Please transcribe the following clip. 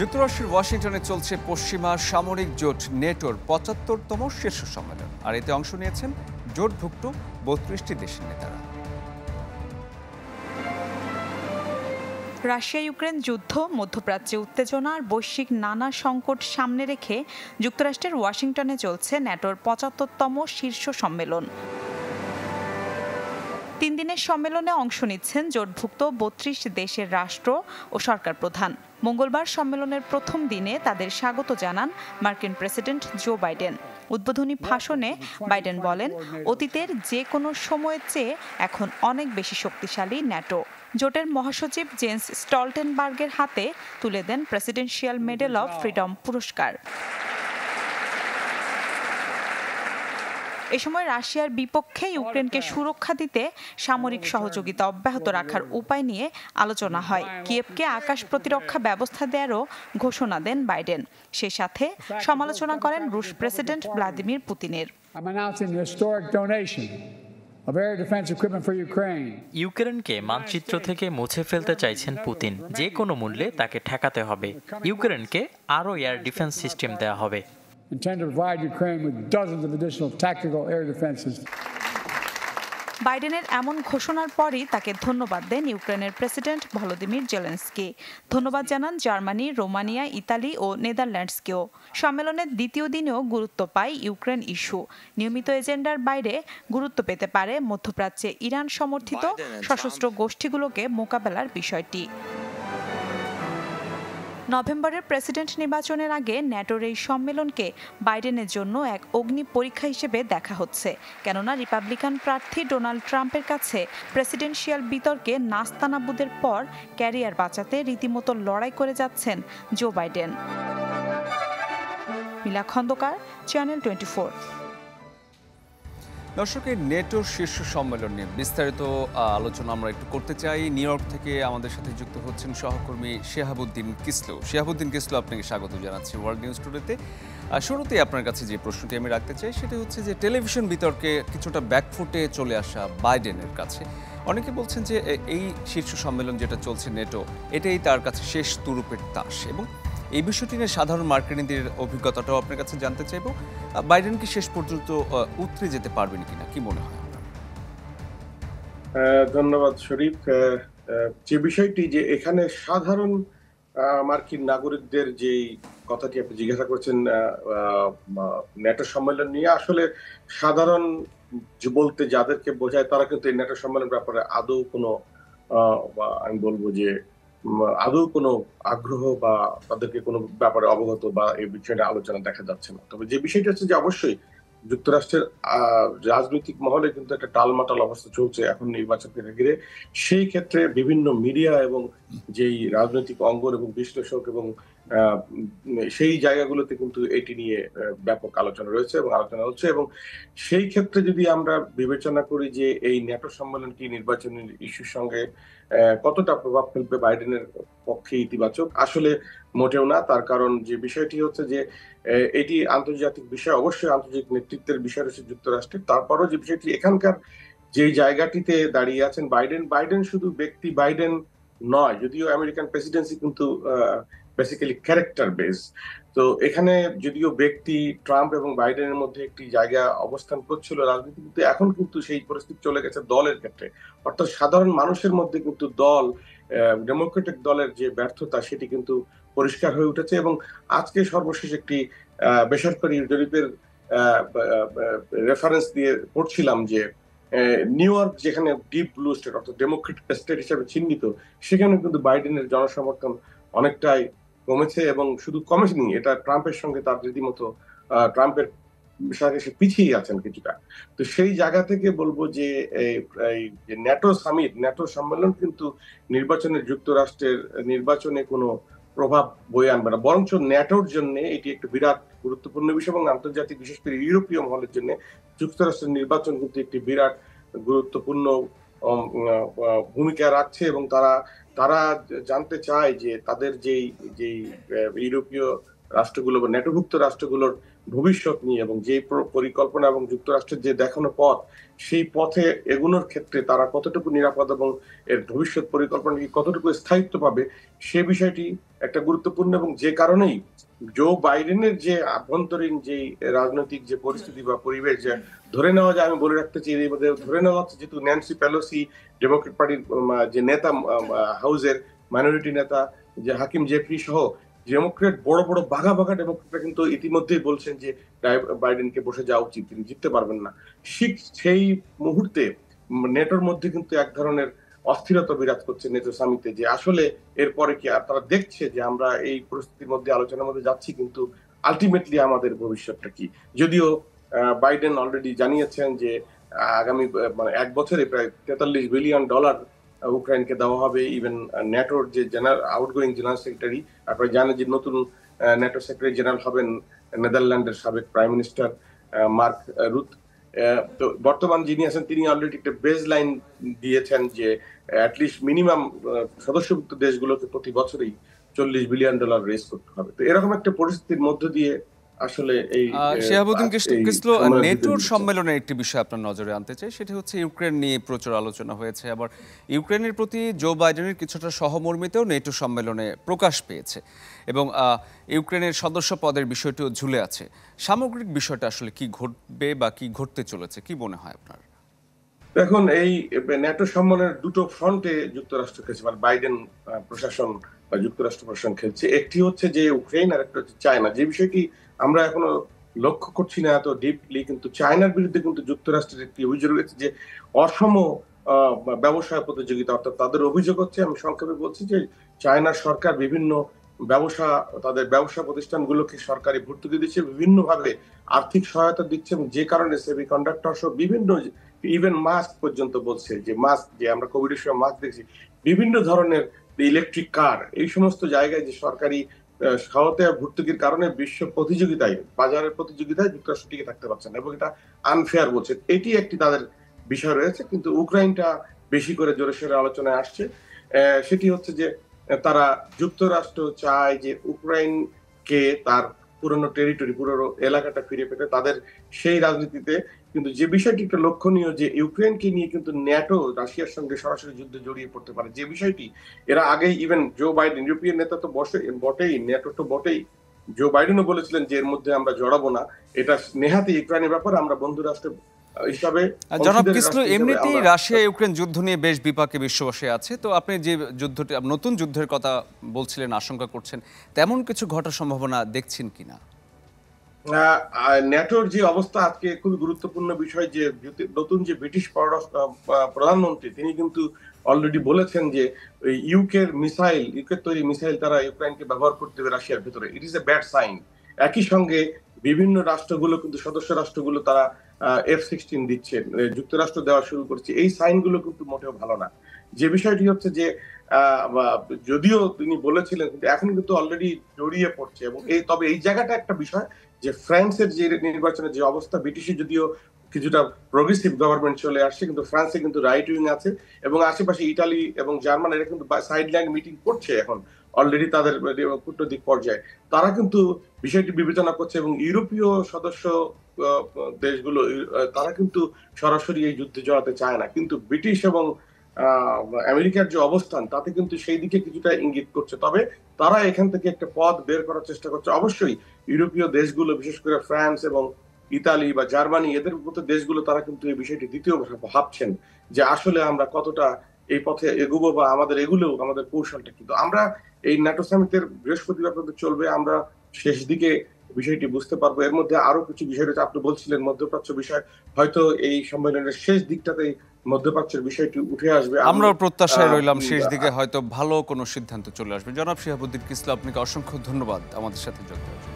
যুক্তরাষ্ট্রের ওয়াশিংটনে চলছে পশ্চিমা সামরিক জোট নেটোর পঁচাত্তরতম শীর্ষ সম্মেলন আর এতে অংশ নিয়েছেন জোটভুক্ত বত্রিশটি দেশের নেতারা রাশিয়া ইউক্রেন যুদ্ধ মধ্যপ্রাচ্যে উত্তেজনা আর বৈশ্বিক নানা সংকট সামনে রেখে যুক্তরাষ্ট্রের ওয়াশিংটনে চলছে ন্যাটোর পঁচাত্তরতম শীর্ষ সম্মেলন তিন দিনের সম্মেলনে অংশ নিচ্ছেন জোটভুক্ত বত্রিশ দেশের রাষ্ট্র ও সরকার প্রধান মঙ্গলবার সম্মেলনের প্রথম দিনে তাদের স্বাগত জানান মার্কিন প্রেসিডেন্ট জো বাইডেন উদ্বোধনী ভাষণে বাইডেন বলেন অতীতের যে কোনো সময়ের চেয়ে এখন অনেক বেশি শক্তিশালী ন্যাটো জোটের মহাসচিব জেন্স স্টলটেনবার্গের হাতে তুলে দেন প্রেসিডেন্সিয়াল মেডেল অব ফ্রিডম পুরস্কার এ সময় রাশিয়ার বিপক্ষে ইউক্রেনকে সুরক্ষা দিতে সামরিক সহযোগিতা অব্যাহত রাখার উপায় নিয়ে আলোচনা হয় কিয়েভকে আকাশ প্রতিরক্ষা ব্যবস্থা দেওয়ারও ঘোষণা দেন বাইডেন সে সাথে সমালোচনা করেন রুশ প্রেসিডেন্ট ভ্লাদিমির পুতিনের ইউক্রেনকে মানচিত্র থেকে মুছে ফেলতে চাইছেন পুতিন যে কোনো মূল্যে তাকে ঠেকাতে হবে ইউক্রেনকে আরও এয়ার ডিফেন্স সিস্টেম দেওয়া হবে intend to provide Ukraine with dozens of additional tactical air defenses. বাইডেনের এমন ঘোষণার পরই তাকে ধন্যবাদ দেন ইউক্রেনের প্রেসিডেন্ট ভলোদিমির জেলেন্সকি ধন্যবাদ জানান জার্মানি রোমানিয়া ইতালি ও নেদারল্যান্ডসকেও সম্মেলনের দ্বিতীয় দিনেও গুরুত্ব পায় ইউক্রেন ইস্যু নিয়মিত এজেন্ডার বাইরে গুরুত্ব পেতে পারে মধ্যপ্রাচ্যে ইরান সমর্থিত সশস্ত্র গোষ্ঠীগুলোকে মোকাবেলার বিষয়টি নভেম্বরের প্রেসিডেন্ট নির্বাচনের আগে ন্যাটোর এই সম্মেলনকে বাইডেনের জন্য এক অগ্নি পরীক্ষা হিসেবে দেখা হচ্ছে কেননা রিপাবলিকান প্রার্থী ডোনাল্ড ট্রাম্পের কাছে প্রেসিডেন্সিয়াল বিতর্কে নাস্তানাবুদের পর ক্যারিয়ার বাঁচাতে রীতিমতো লড়াই করে যাচ্ছেন Joe Biden Mila Khandakar channel twenty দর্শকের নেটো শীর্ষ সম্মেলন নিয়ে বিস্তারিত আলোচনা আমরা একটু করতে চাই নিউ ইয়র্ক থেকে আমাদের সাথে যুক্ত হচ্ছেন সহকর্মী শেহাবুদ্দিন কিসলু শেহাবুদ্দিন কিসলু আপনাকে স্বাগত জানাচ্ছি ওয়ার্ল্ড নিউজ টুডেতে শুরুতেই আপনার কাছে যে প্রশ্নটি আমি রাখতে চাই সেটি হচ্ছে যে টেলিভিশন বিতর্কে কিছুটা ব্যাকফুটে চলে আসা বাইডেনের কাছে অনেকে বলছেন যে এই শীর্ষ সম্মেলন যেটা চলছে নেটো এটাই তার কাছে শেষ তুরুপের তাস এবং এই বিষয়টি নিয়ে সাধারণ মার্কেটিংদের অভিজ্ঞতাটাও আপনার কাছে জানতে চাইব বাইডেন কি শেষ পর্যন্ত উতরে যেতে পারবেন কিনা কি মনে হয় ধন্যবাদ শরীফ যে বিষয়টি যে এখানে সাধারণ মার্কিন নাগরিকদের যে কথাটি আপনি জিজ্ঞাসা করছেন ন্যাটো সম্মেলন নিয়ে আসলে সাধারণ বলতে যাদেরকে বোঝায় তারা কিন্তু এই ন্যাটো সম্মেলন ব্যাপারে আদৌ কোনো আমি বলবো যে আদৌ কোনো আগ্রহ বা তাদেরকে কোনো ব্যাপারে অবগত বা এই বিষয়ে আলোচনা দেখা যাচ্ছে না তবে যে বিষয়টা হচ্ছে যে অবশ্যই যুক্তরাষ্ট্রের রাজনৈতিক মহলে কিন্তু একটা টালমাটাল অবস্থা চলছে এখন নির্বাচনকে ঘিরে সেই ক্ষেত্রে বিভিন্ন মিডিয়া এবং যেই রাজনৈতিক অঙ্গন এবং বিশ্লেষক এবং সেই জায়গাগুলোতে কিন্তু এটি নিয়ে ব্যাপক আলোচনা রয়েছে এবং আলোচনা হচ্ছে এবং সেই ক্ষেত্রে যদি আমরা বিবেচনা করি যে এই ন্যাটো সম্মেলনটি নির্বাচনের ইস্যুর সঙ্গে কতটা প্রভাব ফেলবে বাইডেনের পক্ষে ইতিবাচক আসলে মোটেও না তার কারণ যে বিষয়টি হচ্ছে যে এটি আন্তর্জাতিক বিষয় অবশ্যই আন্তর্জাতিক নেতৃত্বের বিষয় রয়েছে যুক্তরাষ্ট্রের তারপরও যে বিষয়টি এখানকার যে জায়গাটিতে দাঁড়িয়ে আছেন বাইডেন বাইডেন শুধু ব্যক্তি বাইডেন নয় যদিও আমেরিকান প্রেসিডেন্সি কিন্তু বেসিক্যালি ক্যারেক্টার বেস তো এখানে যদিও ব্যক্তি ট্রাম্প এবং বাইডেনের মধ্যে একটি জায়গা অবস্থান করছিল রাজনীতি কিন্তু এখন কিন্তু সেই পরিস্থিতি চলে গেছে দলের ক্ষেত্রে অর্থাৎ সাধারণ মানুষের মধ্যে কিন্তু দল ডেমোক্রেটিক দলের যে ব্যর্থতা সেটি কিন্তু পরিষ্কার হয়ে উঠেছে এবং আজকে সর্বশেষ একটি বেসরকারি জরিপের রেফারেন্স দিয়ে পড়ছিলাম যে নিউ ইয়র্ক যেখানে ডিপ ব্লু স্টেট অর্থাৎ ডেমোক্রেটিক স্টেট হিসেবে চিহ্নিত সেখানে কিন্তু বাইডেনের জনসমর্থন অনেকটাই কমেছে এবং শুধু কমেছেনি এটা ট্রাম্পের সঙ্গে তার রীতিমতো ট্রাম্পের সাথে সে পিছিয়ে আছেন কিছুটা তো সেই জায়গা থেকে বলবো যে এই ন্যাটো সামিট ন্যাটো সম্মেলন কিন্তু নির্বাচনে যুক্তরাষ্ট্রের নির্বাচনে কোনো প্রভাব বয়ে আনবে না বরঞ্চ ন্যাটোর জন্য এটি একটা বিরাট গুরুত্বপূর্ণ বিষয় এবং আন্তর্জাতিক বিশেষ করে ইউরোপীয় মহলের জন্য যুক্তরাষ্ট্রের নির্বাচন কিন্তু একটি বিরাট গুরুত্বপূর্ণ ভূমিকা রাখছে এবং তারা তারা জানতে চায় যে তাদের যেই যেই ইউরোপীয় রাষ্ট্রগুলো বা নেটভুক্ত রাষ্ট্রগুলোর ভবিষ্যৎ নিয়ে এবং যে পরিকল্পনা এবং যুক্তরাষ্ট্রের যে দেখানো পথ সেই পথে এগুনোর ক্ষেত্রে তারা কতটুকু নিরাপদ এবং এর ভবিষ্যৎ পরিকল্পনা কতটুকু স্থায়িত্ব পাবে সে বিষয়টি একটা গুরুত্বপূর্ণ এবং যে কারণেই জো বাইডেনের যে আভ্যন্তরীণ যে রাজনৈতিক যে পরিস্থিতি বা পরিবেশ যে ধরে নেওয়া যায় আমি বলে রাখতে চাই এর মধ্যে ধরে নেওয়া হচ্ছে যেহেতু ন্যান্সি প্যালোসি ডেমোক্রেট পার্টির যে নেতা হাউসের মাইনরিটি নেতা যে হাকিম জেফরি সহ ডেমোক্রেট বড় বড় বাঘা বাঘা ডেমোক্রেটরা কিন্তু ইতিমধ্যেই বলছেন যে বাইডেনকে বসে যাওয়া উচিত তিনি জিততে পারবেন না সেই মুহূর্তে নেটোর মধ্যে কিন্তু এক ধরনের অস্থিরতা বিরাজ করছে নেটো সামিতে যে আসলে এরপরে কি আর তারা দেখছে যে আমরা এই পরিস্থিতির মধ্যে আলোচনার মধ্যে যাচ্ছি কিন্তু আলটিমেটলি আমাদের ভবিষ্যৎটা কি যদিও বাইডেন অলরেডি জানিয়েছেন যে আগামী মানে এক বছরে প্রায় তেতাল্লিশ বিলিয়ন ডলার ইউক্রেনকে দেওয়া হবে ইভেন ন্যাটোর যে জেনারেল আউটগোয়িং জেনারেল সেক্রেটারি আপনারা জানেন যে নতুন ন্যাটো সেক্রেটারি জেনারেল হবেন নেদারল্যান্ডের সাবেক প্রাইম মিনিস্টার মার্ক রুথ তো বর্তমান যিনি আছেন তিনি অলরেডি একটা বেজ লাইন দিয়েছেন যে অ্যাটলিস্ট মিনিমাম সদস্যভুক্ত দেশগুলোকে প্রতি বছরই চল্লিশ বিলিয়ন ডলার রেস করতে হবে তো এরকম একটা পরিস্থিতির মধ্য দিয়ে আসলে শেহাবুদ্দিন কিসলো নেটোর একটি বিষয় আপনার নজরে আনতে চাই হচ্ছে ইউক্রেন নিয়ে প্রচুর আলোচনা হয়েছে আবার ইউক্রেনের প্রতি জো বাইডেনের কিছুটা সহমর্মিতেও নেটো সম্মেলনে প্রকাশ পেয়েছে এবং ইউক্রেনের সদস্য পদের বিষয়টিও ঝুলে আছে সামগ্রিক বিষয়টা আসলে কি ঘটবে বা কি ঘটতে চলেছে কি মনে হয় আপনার এখন এই নেটো সম্মেলনের দুটো ফ্রন্টে যুক্তরাষ্ট্রকে মানে বাইডেন প্রশাসন বা যুক্তরাষ্ট্র প্রশাসন খেলছে একটি হচ্ছে যে ইউক্রেন আর একটা হচ্ছে চায়না যে বিষয়টি আমরা এখনো লক্ষ্য করছি না এত ডিপলি কিন্তু চায়নার বিরুদ্ধে কিন্তু যুক্তরাষ্ট্রের একটি অভিযোগ রয়েছে যে অসম ব্যবসায় প্রতিযোগিতা অর্থাৎ তাদের অভিযোগ হচ্ছে আমি সংক্ষেপে বলছি যে চায়নার সরকার বিভিন্ন ব্যবসা তাদের ব্যবসা প্রতিষ্ঠানগুলোকে সরকারি ভর্তুকি দিচ্ছে বিভিন্নভাবে আর্থিক সহায়তা দিচ্ছে এবং যে কারণে সেমি কন্ডাক্টর সহ বিভিন্ন ইভেন মাস্ক পর্যন্ত বলছে যে মাস্ক যে আমরা কোভিডের সময় মাস্ক দেখছি বিভিন্ন ধরনের ইলেকট্রিক কার এই সমস্ত জায়গায় যে সরকারি সহায়তা ভর্তুকির কারণে বিশ্ব প্রতিযোগিতায় বাজারের প্রতিযোগিতায় যুক্তরাষ্ট্র টিকে থাকতে পারছে না এবং এটা আনফেয়ার বলছে এটি একটি তাদের বিষয় রয়েছে কিন্তু উক্রাইনটা বেশি করে জোরে সোরে আলোচনায় আসছে সেটি হচ্ছে যে তারা যুক্তরাষ্ট্র চায় যে উক্রাইনকে তার পুরনো টেরিটরি পুরনো এলাকাটা ফিরে পেতে তাদের সেই রাজনীতিতে কিন্তু যে বিষয়টি একটা লক্ষণীয় যে ইউক্রেনকে নিয়ে কিন্তু ন্যাটো রাশিয়ার সঙ্গে সরাসরি যুদ্ধে জড়িয়ে পড়তে পারে যে বিষয়টি এরা আগে ইভেন জো বাইডেন ইউরোপিয়ান নেতা তো বসে বটেই ন্যাটো তো বটেই জো বাইডেনও বলেছিলেন যে এর মধ্যে আমরা জড়াবো না এটা নেহাতি ইউক্রেনের ব্যাপারে আমরা বন্ধু রাষ্ট্রে জনাব কিসলু এমনিতেই রাশিয়া ইউক্রেন যুদ্ধ নিয়ে বেশ বিপাকে বিশ্ববাসী আছে তো আপনি যে যুদ্ধটি নতুন যুদ্ধের কথা বলছিলেন আশঙ্কা করছেন তেমন কিছু ঘটার সম্ভাবনা দেখছেন কিনা ন্যাটোর যে অবস্থা আজকে গুরুত্বপূর্ণ বিষয় যে নতুন যে ব্রিটিশ প্রধানমন্ত্রী তিনি কিন্তু অলরেডি বলেছেন যে ইউকের মিসাইল ইউকের তৈরি মিসাইল তারা ইউক্রেনকে ব্যবহার করতে হবে রাশিয়ার ভিতরে it is a bad sign একই সঙ্গে বিভিন্ন রাষ্ট্রগুলো কিন্তু সদস্য রাষ্ট্রগুলো তারা এফ সিক্সটিন দিচ্ছে যুক্তরাষ্ট্র দেওয়া শুরু করছে এই সাইনগুলো কিন্তু মোটেও ভালো না যে বিষয়টি হচ্ছে যে যদিও তিনি বলেছিলেন কিন্তু এখন কিন্তু অলরেডি জড়িয়ে পড়ছে এবং এই তবে এই জায়গাটা একটা বিষয় যে ফ্রান্সের যে নির্বাচনের যে অবস্থা ব্রিটিশে যদিও কিছুটা প্রোগ্রেসিভ গভর্নমেন্ট চলে আসছে কিন্তু ফ্রান্সে কিন্তু রাইট উইং আছে এবং আশেপাশে ইটালি এবং জার্মান এরা কিন্তু সাইড ল্যাং মিটিং করছে এখন অলরেডি তাদের কূটনৈতিক পর্যায়ে তারা কিন্তু বিষয়টি বিবেচনা করছে এবং ইউরোপীয় সদস্য দেশগুলো তারা কিন্তু সরাসরি এই যুদ্ধে জড়াতে চায় না কিন্তু ব্রিটিশ এবং আমেরিকার যে অবস্থান তাতে কিন্তু সেই দিকে কিছুটা ইঙ্গিত করছে তবে তারা এখান থেকে একটা পথ বের করার চেষ্টা করছে অবশ্যই ইউরোপীয় দেশগুলো বিশেষ করে ফ্রান্স এবং ইতালি বা জার্মানি এদের মতো দেশগুলো তারা কিন্তু এই বিষয়টি দ্বিতীয় ভাবছেন যে আসলে আমরা কতটা এই পথে এগুবো বা আমাদের এগুলো আমাদের কৌশলটা কিন্তু আমরা এই ন্যাটো সামিটের বৃহস্পতিবার পর্যন্ত চলবে আমরা শেষ দিকে বিষয়টি বুঝতে পারবো এর মধ্যে আরো কিছু বিষয় রয়েছে আপনি বলছিলেন মধ্যপ্রাচ্য বিষয় হয়তো এই সম্মেলনের শেষ দিকটাতে মধ্যপ্রাচ্যের বিষয়টি উঠে আসবে আমরাও প্রত্যাশায় রইলাম শেষ দিকে হয়তো ভালো কোনো সিদ্ধান্ত চলে আসবে জনাব শিহাবুদ্দিন কিসলা আপনাকে অসংখ্য ধন্যবাদ আমাদের সাথে যোগ দেওয়ার জন্য